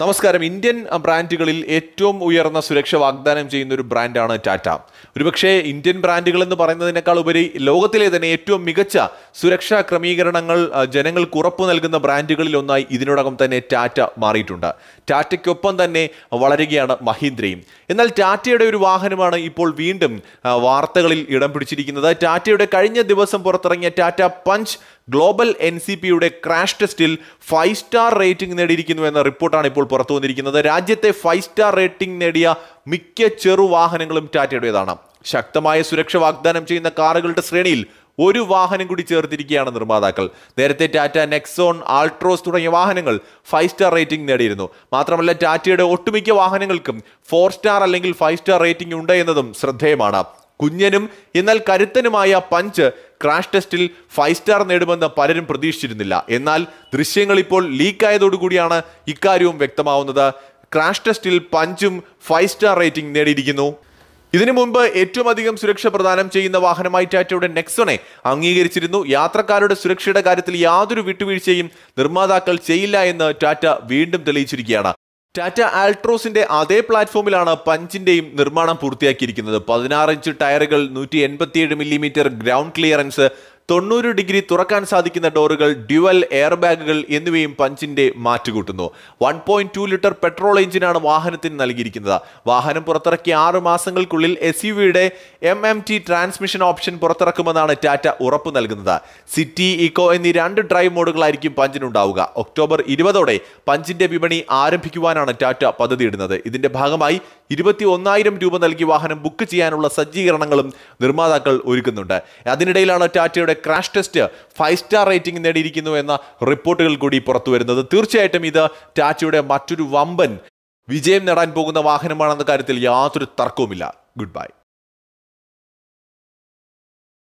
നമസ്കാരം ഇന്ത്യൻ ബ്രാൻഡുകളിൽ ഏറ്റവും ഉയർന്ന സുരക്ഷ വാഗ്ദാനം ചെയ്യുന്ന ഒരു ബ്രാൻഡാണ് ടാറ്റ ഒരുപക്ഷേ ഇന്ത്യൻ ബ്രാൻഡുകൾ എന്ന് പറയുന്നതിനേക്കാൾ ഉപരി ലോകത്തിലെ തന്നെ ഏറ്റവും മികച്ച സുരക്ഷാ ക്രമീകരണങ്ങൾ ജനങ്ങൾക്ക് ഉറപ്പു നൽകുന്ന ബ്രാൻഡുകളിൽ ഒന്നായി ഇതിനോടകം തന്നെ ടാറ്റ മാറിയിട്ടുണ്ട് ടാറ്റയ്ക്കൊപ്പം തന്നെ വളരുകയാണ് മഹീന്ദ്രയും എന്നാൽ ടാറ്റയുടെ ഒരു വാഹനമാണ് ഇപ്പോൾ വീണ്ടും വാർത്തകളിൽ ഇടം പിടിച്ചിരിക്കുന്നത് ടാറ്റയുടെ കഴിഞ്ഞ ദിവസം പുറത്തിറങ്ങിയ Tata Punch global N C പിയുടെ ക്രാഷ് ടെസ്റ്റിൽ ഫൈവ് സ്റ്റാർ റേറ്റിംഗ് നേടിയിരിക്കുന്നു എന്ന റിപ്പോർട്ടാണ് ഇപ്പോൾ പുറത്തു വന്നിരിക്കുന്നത് രാജ്യത്തെ ഫൈവ് സ്റ്റാർ റേറ്റിംഗ് നേടിയ മിക്ക ചെറു വാഹനങ്ങളും ടാറ്റയുടേതാണ് ശക്തമായ സുരക്ഷ വാഗ്ദാനം ചെയ്യുന്ന കാറുകളുടെ ശ്രേണിയിൽ ഒരു വാഹനം കൂടി ചേർത്തിരിക്കുകയാണ് നിർമ്മാതാക്കൾ നേരത്തെ ടാറ്റ നെക്സോൺ ആൾട്രോസ് തുടങ്ങിയ വാഹനങ്ങൾ ഫൈവ് സ്റ്റാർ റേറ്റിംഗ് നേടിയിരുന്നു മാത്രമല്ല ടാറ്റയുടെ ഒട്ടുമിക്ക വാഹനങ്ങൾക്കും ഫോർ സ്റ്റാർ അല്ലെങ്കിൽ ഫൈവ് സ്റ്റാർ റേറ്റിംഗ് ഉണ്ട് എന്നതും ശ്രദ്ധേയമാണ് കുഞ്ഞനും എന്നാൽ കരുത്തനുമായ പഞ്ച് ക്രാഷ് ടെസ്റ്റിൽ ഫൈവ് സ്റ്റാർ നേടുമെന്ന് പലരും പ്രതീക്ഷിച്ചിരുന്നില്ല എന്നാൽ ദൃശ്യങ്ങൾ ഇപ്പോൾ ലീക്കായതോടുകൂടിയാണ് ഇക്കാര്യവും വ്യക്തമാവുന്നത് ക്രാഷ് ടെസ്റ്റിൽ പഞ്ചും ഫൈവ് സ്റ്റാർ റേറ്റിംഗ് നേടിയിരിക്കുന്നു ഇതിനു മുമ്പ് ഏറ്റവും അധികം സുരക്ഷ പ്രദാനം ചെയ്യുന്ന വാഹനമായി ടാറ്റയുടെ നെക്സോണെ അംഗീകരിച്ചിരുന്നു യാത്രക്കാരുടെ സുരക്ഷയുടെ കാര്യത്തിൽ യാതൊരു വിട്ടുവീഴ്ചയും നിർമ്മാതാക്കൾ ചെയ്യില്ല എന്ന് ടാറ്റ വീണ്ടും തെളിയിച്ചിരിക്കുകയാണ് ടാറ്റ ആൾട്രോസിന്റെ അതേ പ്ലാറ്റ്ഫോമിലാണ് പഞ്ചിന്റെയും നിർമ്മാണം പൂർത്തിയാക്കിയിരിക്കുന്നത് പതിനാറ് ഇഞ്ച് ടയറുകൾ നൂറ്റി എൺപത്തിയേഴ് മില്ലിമീറ്റർ ഗ്രൗണ്ട് ക്ലിയറൻസ് തൊണ്ണൂറ് ഡിഗ്രി തുറക്കാൻ സാധിക്കുന്ന ഡോറുകൾ ഡ്യുവൽ എയർ ബാഗുകൾ എന്നിവയും പഞ്ചിന്റെ മാറ്റുകൂട്ടുന്നു one point two litre petrol എഞ്ചിനാണ് വാഹനത്തിന് നൽകിയിരിക്കുന്നത് വാഹനം പുറത്തിറക്കിയ ആറ് മാസങ്ങൾക്കുള്ളിൽ എസ് യു വിയുടെ M M T transmission option പുറത്തിറക്കുമെന്നാണ് ടാറ്റ ഉറപ്പ് നൽകുന്നത് സിറ്റി ഇക്കോ എന്നീ രണ്ട് ഡ്രൈവ് മോഡുകളായിരിക്കും പഞ്ചിനുണ്ടാവുക ഒക്ടോബർ ഇരുപതോടെ പഞ്ചിന്റെ വിപണി ആരംഭിക്കുവാനാണ് ടാറ്റ പദ്ധതിയിടുന്നത് ഇതിന്റെ ഭാഗമായി ഇരുപത്തി ഒന്നായിരം രൂപ നൽകി വാഹനം ബുക്ക് ചെയ്യാനുള്ള സജ്ജീകരണങ്ങളും നിർമ്മാതാക്കൾ ഒരുക്കുന്നുണ്ട് അതിനിടയിലാണ് ടാറ്റയുടെ crash test five star rating നേടിയിരിക്കുന്നു എന്ന റിപ്പോർട്ടുകൾ കൂടി പുറത്തു വരുന്നത് തീർച്ചയായിട്ടും ഇത് ടാറ്റയുടെ മറ്റൊരു വമ്പൻ വിജയം നേടാൻ പോകുന്ന വാഹനമാണെന്ന കാര്യത്തിൽ യാതൊരു തർക്കവുമില്ല ഗുഡ് ബൈ